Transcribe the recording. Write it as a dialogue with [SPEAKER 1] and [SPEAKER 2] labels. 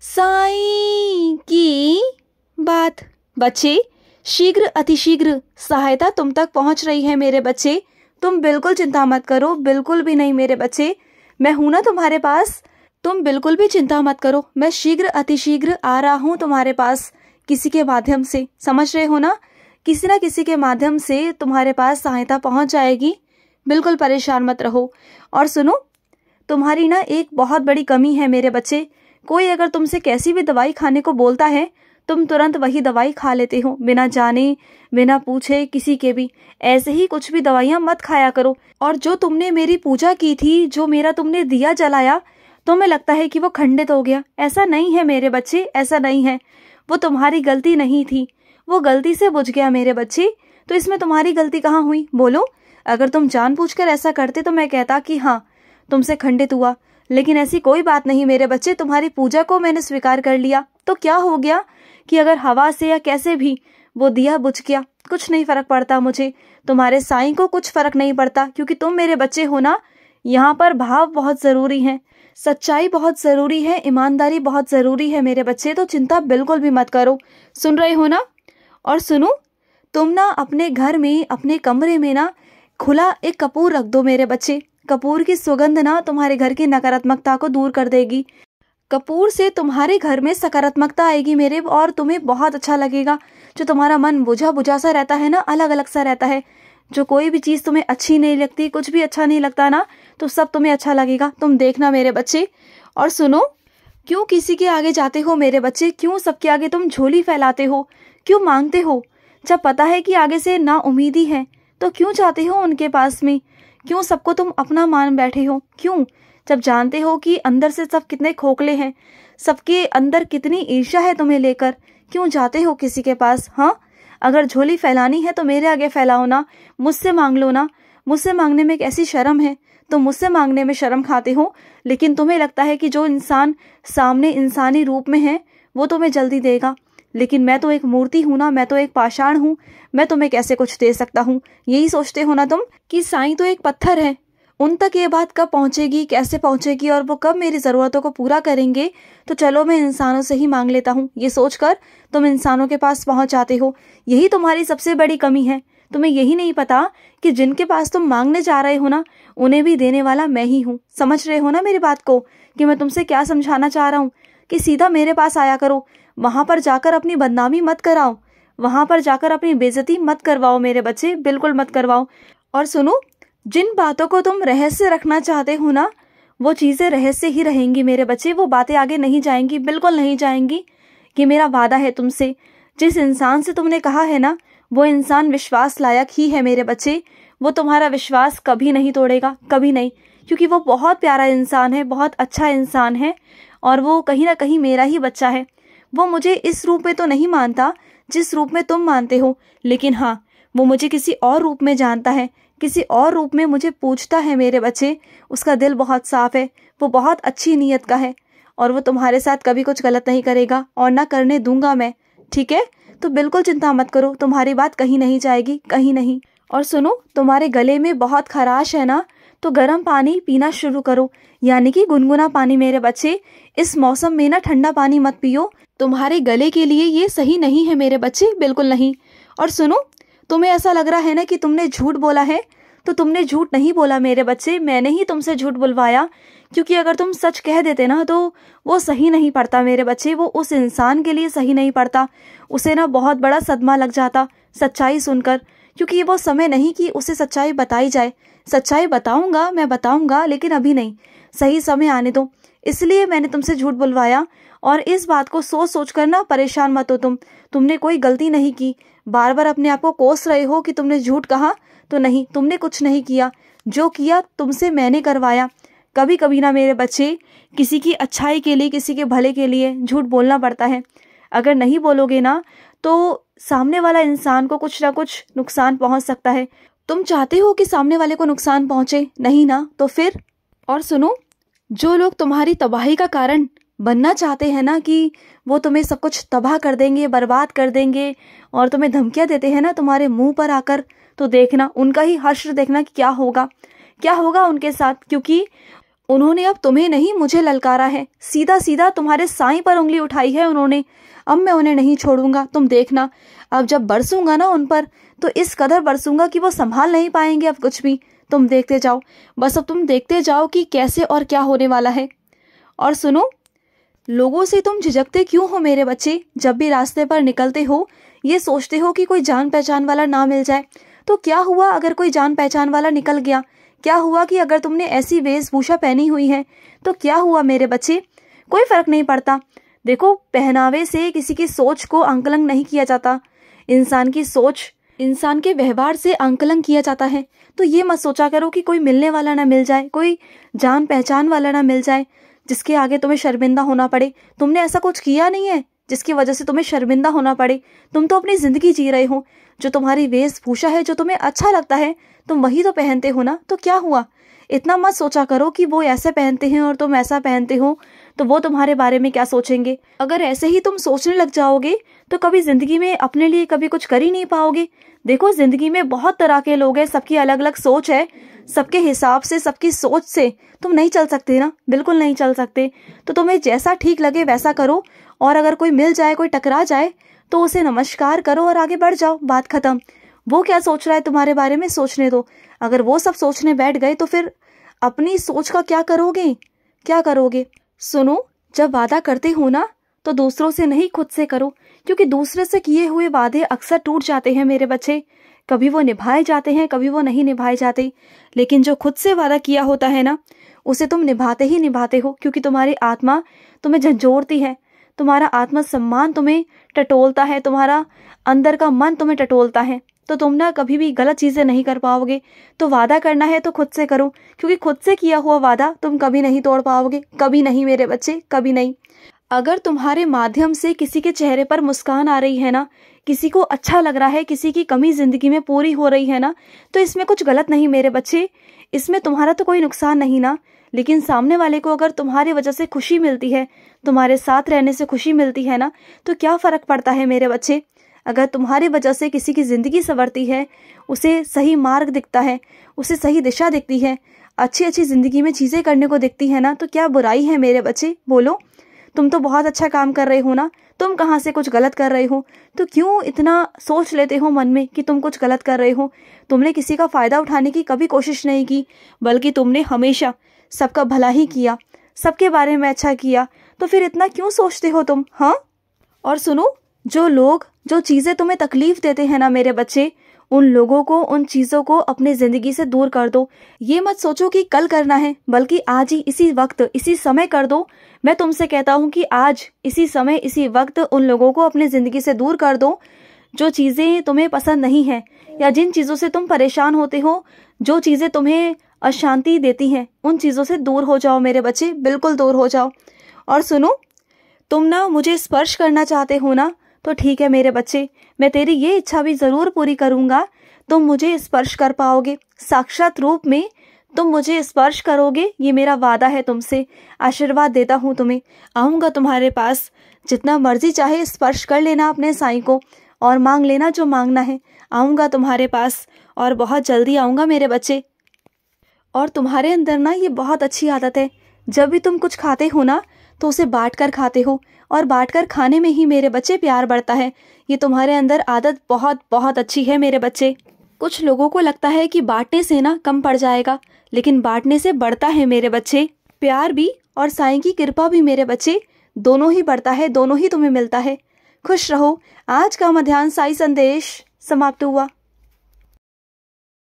[SPEAKER 1] साई की बात बच्चे शीघ्र अतिशीघ्र सहायता तुम तक पहुंच रही है मेरे बच्चे तुम बिल्कुल चिंता मत करो बिल्कुल भी नहीं मेरे बच्चे मैं हूं ना तुम्हारे पास तुम बिल्कुल भी चिंता मत करो मैं शीघ्र अतिशीघ्र आ रहा हूँ तुम्हारे पास किसी के माध्यम से समझ रहे हो ना किसी ना किसी के माध्यम से तुम्हारे पास सहायता पहुँच जाएगी बिल्कुल परेशान मत रहो और सुनो तुम्हारी ना एक बहुत बड़ी कमी है मेरे बच्चे कोई अगर तुमसे कैसी भी दवाई खाने को बोलता है तुम तुरंत वही दवाई खा लेते हो बिना जाने बिना पूछे किसी के भी ऐसे ही कुछ भी दवाइयाँ मत खाया करो और जो तुमने मेरी पूजा की थी जो मेरा तुमने दिया जलाया तो मैं लगता है कि वो खंडित हो गया ऐसा नहीं है मेरे बच्चे ऐसा नहीं है वो तुम्हारी गलती नहीं थी वो गलती से बुझ गया मेरे बच्चे तो इसमें तुम्हारी गलती कहाँ हुई बोलो अगर तुम कर ऐसा करते तो मैं कहता कि हाँ तुमसे खंडित हुआ लेकिन ऐसी कोई बात नहीं मेरे बच्चे तुम्हारी पूजा को मैंने स्वीकार कर लिया तो क्या हो गया कि अगर हवा से या कैसे भी वो दिया बुझ गया कुछ नहीं फर्क पड़ता मुझे तुम्हारे साई को कुछ फर्क नहीं पड़ता क्योंकि तुम मेरे बच्चे हो ना यहाँ पर भाव बहुत जरूरी है सच्चाई बहुत जरूरी है ईमानदारी बहुत जरूरी है मेरे बच्चे तो चिंता बिल्कुल भी मत करो सुन रहे हो ना और सुनो तुम ना अपने घर में अपने कमरे में ना खुला एक कपूर रख दो मेरे बच्चे कपूर की सुगंध ना तुम्हारे घर की नकारात्मकता को दूर कर देगी कपूर से तुम्हारे घर में सकारात्मकता आएगी मेरे और तुम्हें बहुत अच्छा लगेगा जो तुम्हारा मन बुझा बुझा सा रहता है ना अलग अलग सा रहता है जो कोई भी चीज़ तुम्हें अच्छी नहीं लगती कुछ भी अच्छा नहीं लगता ना तो सब तुम्हें अच्छा लगेगा तुम देखना मेरे बच्चे और सुनो क्यों किसी के आगे जाते हो मेरे बच्चे क्यों सबके आगे तुम झोली फैलाते हो क्यों मांगते हो जब पता है कि आगे से ना उम्मीद ही है तो क्यों जाते हो उनके पास में क्यों सबको तुम अपना मान बैठे हो क्यों जब जानते हो कि अंदर से सब कितने खोखले हैं सबके अंदर कितनी ईर्षा है तुम्हें लेकर क्यों जाते हो किसी के पास हाँ अगर झोली फैलानी है तो मेरे आगे फैलाओ ना मुझसे मांग लो ना मुझसे मांगने में ऐसी शर्म है तुम मुझसे मांगने में शर्म खाते हो लेकिन तुम्हें लगता है कि जो इंसान सामने इंसानी रूप में है वो तुम्हें जल्दी देगा लेकिन मैं तो एक मूर्ति हूं ना मैं तो एक पाषाण हूं मैं तुम्हें कैसे कुछ दे सकता हूं यही सोचते हो ना तुम कि साई तो एक पत्थर है उन तक ये बात कब पहुंचेगी कैसे पहुंचेगी और वो कब मेरी ज़रूरतों को पूरा करेंगे तो चलो मैं इंसानों से ही मांग लेता हूँ ये सोचकर तुम इंसानों के पास पहुंच जाते हो यही तुम्हारी सबसे बड़ी कमी है तुम्हें यही नहीं पता कि जिनके पास तुम मांगने जा रहे हो ना उन्हें भी देने वाला मैं ही हूँ समझ रहे हो ना मेरी बात को कि मैं तुमसे क्या समझाना चाह रहा हूँ कि सीधा मेरे पास आया करो वहाँ पर जाकर अपनी बदनामी मत कराओ वहाँ पर जाकर अपनी बेजती मत करवाओ मेरे बच्चे बिल्कुल मत करवाओ और सुनो जिन बातों को तुम रहस्य रखना चाहते हो ना वो चीज़ें रहस्य ही रहेंगी मेरे बच्चे वो बातें आगे नहीं जाएंगी बिल्कुल नहीं जाएंगी ये मेरा वादा है तुमसे जिस इंसान से तुमने कहा है ना वो इंसान विश्वास लायक ही है मेरे बच्चे वो तुम्हारा विश्वास कभी नहीं तोड़ेगा कभी नहीं क्योंकि वो बहुत प्यारा इंसान है बहुत अच्छा इंसान है और वो कहीं ना कहीं मेरा ही बच्चा है वो मुझे इस रूप में तो नहीं मानता जिस रूप में तुम मानते हो लेकिन हाँ वो मुझे किसी और रूप में जानता है किसी और रूप में मुझे पूछता है मेरे बच्चे उसका दिल बहुत साफ है वो बहुत अच्छी नीयत का है और वो तुम्हारे साथ कभी कुछ गलत नहीं करेगा और ना करने दूंगा मैं ठीक है तो बिल्कुल चिंता मत करो तुम्हारी बात कहीं नहीं जाएगी कहीं नहीं और सुनो तुम्हारे गले में बहुत खराश है ना तो गर्म पानी पीना शुरू करो यानी कि गुनगुना पानी मेरे बच्चे इस मौसम में ना ठंडा पानी मत पियो तुम्हारे गले के लिए ये सही नहीं है मेरे बच्चे बिल्कुल नहीं और सुनो तुम्हें ऐसा लग रहा है ना कि तुमने झूठ बोला है तो तुमने झूठ नहीं बोला मेरे बच्चे मैंने ही तुमसे झूठ बुलवाया क्योंकि अगर तुम सच कह देते ना तो वो सही नहीं पड़ता मेरे बच्चे वो उस इंसान के लिए सही नहीं पड़ता उसे ना बहुत बड़ा सदमा लग जाता सच्चाई सुनकर क्योंकि ये वो समय नहीं कि उसे सच्चाई बताई जाए सच्चाई बताऊंगा मैं बताऊंगा लेकिन अभी नहीं सही समय आने दो इसलिए मैंने तुमसे झूठ बुलवाया और इस बात को सोच सोच कर ना परेशान मत हो तुम तुमने कोई गलती नहीं की बार बार अपने आप को कोस रहे हो कि तुमने झूठ कहा तो नहीं तुमने कुछ नहीं किया जो किया तुमसे मैंने करवाया कभी कभी ना मेरे बच्चे किसी की अच्छाई के लिए किसी के भले के लिए झूठ बोलना पड़ता है अगर नहीं बोलोगे ना तो सामने वाला इंसान को कुछ ना कुछ नुकसान पहुंच सकता है तुम चाहते हो कि सामने वाले को नुकसान पहुंचे नहीं ना तो फिर और सुनो जो लोग तुम्हारी तबाही का कारण बनना चाहते हैं ना कि वो तुम्हें सब कुछ तबाह कर देंगे बर्बाद कर देंगे और तुम्हें धमकियाँ देते हैं ना तुम्हारे मुंह पर आकर तो देखना उनका ही हर्ष देखना कि क्या होगा क्या होगा उनके साथ क्योंकि उन्होंने अब तुम्हें नहीं मुझे ललकारा है सीधा सीधा तुम्हारे साई पर उंगली उठाई है उन्होंने अब मैं उन्हें नहीं छोड़ूंगा तुम देखना अब जब बरसूंगा ना उन पर तो इस कदर बरसूंगा कि वो संभाल नहीं पाएंगे अब कुछ भी तुम देखते जाओ बस अब तुम देखते जाओ कि कैसे और क्या होने वाला है और सुनो लोगों से तुम झिझकते क्यों हो मेरे बच्चे जब भी रास्ते पर निकलते हो ये सोचते हो कि कोई जान पहचान वाला ना मिल जाए तो क्या हुआ अगर कोई जान पहचान वाला निकल गया क्या हुआ कि अगर तुमने ऐसी वेशभूषा पहनी हुई है तो क्या हुआ मेरे बच्चे कोई फर्क नहीं पड़ता देखो पहनावे से किसी की सोच को अंकलन नहीं किया जाता इंसान की सोच इंसान के व्यवहार से अंकलन किया जाता है तो ये मत सोचा करो कि कोई मिलने वाला ना मिल जाए कोई जान पहचान वाला ना मिल जाए जिसके आगे तुम्हें शर्मिंदा होना पड़े तुमने ऐसा कुछ किया नहीं है जिसकी वजह से तुम्हें शर्मिंदा होना पड़े तुम तो अपनी ज़िंदगी जी रहे हो जो तुम्हारी वेशभूषा है जो तुम्हें अच्छा लगता है तुम वही तो पहनते हो ना तो क्या हुआ इतना मत सोचा करो कि वो ऐसे पहनते हैं और तुम ऐसा पहनते हो तो वो तुम्हारे बारे में क्या सोचेंगे अगर ऐसे ही तुम सोचने लग जाओगे तो कभी जिंदगी में अपने लिए कभी कुछ कर ही नहीं पाओगे देखो जिंदगी में बहुत तरह के लोग हैं सबकी अलग अलग सोच है सबके हिसाब से सबकी सोच से तुम नहीं चल सकते ना बिल्कुल नहीं चल सकते तो तुम्हें जैसा ठीक लगे वैसा करो और अगर कोई मिल जाए कोई टकरा जाए तो उसे नमस्कार करो और आगे बढ़ जाओ बात खत्म वो क्या सोच रहा है तुम्हारे बारे में सोचने दो अगर वो सब सोचने बैठ गए तो फिर अपनी सोच का क्या करोगे क्या करोगे सुनो जब वादा करते हो ना तो दूसरों से नहीं खुद से करो क्योंकि दूसरे से किए हुए वादे अक्सर टूट जाते हैं मेरे बच्चे कभी वो निभाए जाते हैं कभी वो नहीं निभाए जाते लेकिन जो खुद से वादा किया होता है ना उसे तुम निभाते ही निभाते हो क्योंकि तुम्हारी आत्मा तुम्हें झंझोड़ती है तुम्हारा आत्मसम्मान तुम्हें टटोलता है तुम्हारा अंदर का मन तुम्हें टटोलता है तो तुम ना कभी भी गलत चीज़ें नहीं कर पाओगे तो वादा करना है तो खुद से करो क्योंकि खुद से किया हुआ वादा तुम कभी नहीं तोड़ पाओगे कभी नहीं मेरे बच्चे कभी नहीं अगर तुम्हारे माध्यम से किसी के चेहरे पर मुस्कान आ रही है ना किसी को अच्छा लग रहा है किसी की कमी ज़िंदगी में पूरी हो रही है ना तो इसमें कुछ गलत नहीं मेरे बच्चे इसमें तुम्हारा तो कोई नुकसान नहीं ना लेकिन सामने वाले को अगर तुम्हारी वजह से खुशी मिलती है तुम्हारे साथ रहने से खुशी मिलती है ना तो क्या फ़र्क पड़ता है मेरे बच्चे अगर तुम्हारी वजह से किसी की ज़िंदगी संवरती है उसे सही मार्ग दिखता है उसे सही दिशा दिखती है अच्छी अच्छी ज़िंदगी में चीज़ें करने को दिखती है ना तो क्या बुराई है मेरे बच्चे बोलो तुम तो बहुत अच्छा काम कर रहे हो ना तुम कहाँ से कुछ गलत कर रहे हो तो क्यों इतना सोच लेते हो मन में कि तुम कुछ गलत कर रहे हो तुमने किसी का फ़ायदा उठाने की कभी कोशिश नहीं की बल्कि तुमने हमेशा सबका भला ही किया सबके बारे में अच्छा किया तो फिर इतना क्यों सोचते हो तुम हाँ और सुनो जो लोग जो चीज़ें तुम्हें तकलीफ़ देते हैं ना मेरे बच्चे उन लोगों को उन चीज़ों को अपने ज़िंदगी से दूर कर दो ये मत सोचो कि कल करना है बल्कि आज ही इसी वक्त इसी समय कर दो मैं तुमसे कहता हूँ कि आज इसी समय इसी वक्त उन लोगों को अपने ज़िंदगी से दूर कर दो जो चीज़ें तुम्हें पसंद नहीं हैं या जिन चीज़ों से तुम परेशान होते हो जो चीज़ें तुम्हें अशांति देती हैं उन चीज़ों से दूर हो जाओ मेरे बच्चे बिल्कुल दूर हो जाओ और सुनो तुम ना मुझे स्पर्श करना चाहते हो ना तो ठीक है मेरे बच्चे मैं तेरी ये इच्छा भी ज़रूर पूरी करूँगा तुम मुझे स्पर्श कर पाओगे साक्षात रूप में तुम मुझे स्पर्श करोगे ये मेरा वादा है तुमसे आशीर्वाद देता हूँ तुम्हें आऊंगा तुम्हारे पास जितना मर्जी चाहे स्पर्श कर लेना अपने साई को और मांग लेना जो मांगना है आऊंगा तुम्हारे पास और बहुत जल्दी आऊंगा मेरे बच्चे और तुम्हारे अंदर ना ये बहुत अच्छी आदत है जब भी तुम कुछ खाते हो ना तो उसे बांट कर खाते हो और बांटकर खाने में ही मेरे बच्चे प्यार बढ़ता है ये तुम्हारे अंदर आदत बहुत बहुत अच्छी है मेरे बच्चे कुछ लोगों को लगता है कि बांटने से ना कम पड़ जाएगा लेकिन बांटने से बढ़ता है मेरे बच्चे प्यार भी और साईं की कृपा भी मेरे बच्चे दोनों ही बढ़ता है दोनों ही तुम्हें मिलता है खुश रहो आज का मध्यान्ह साई संदेश समाप्त हुआ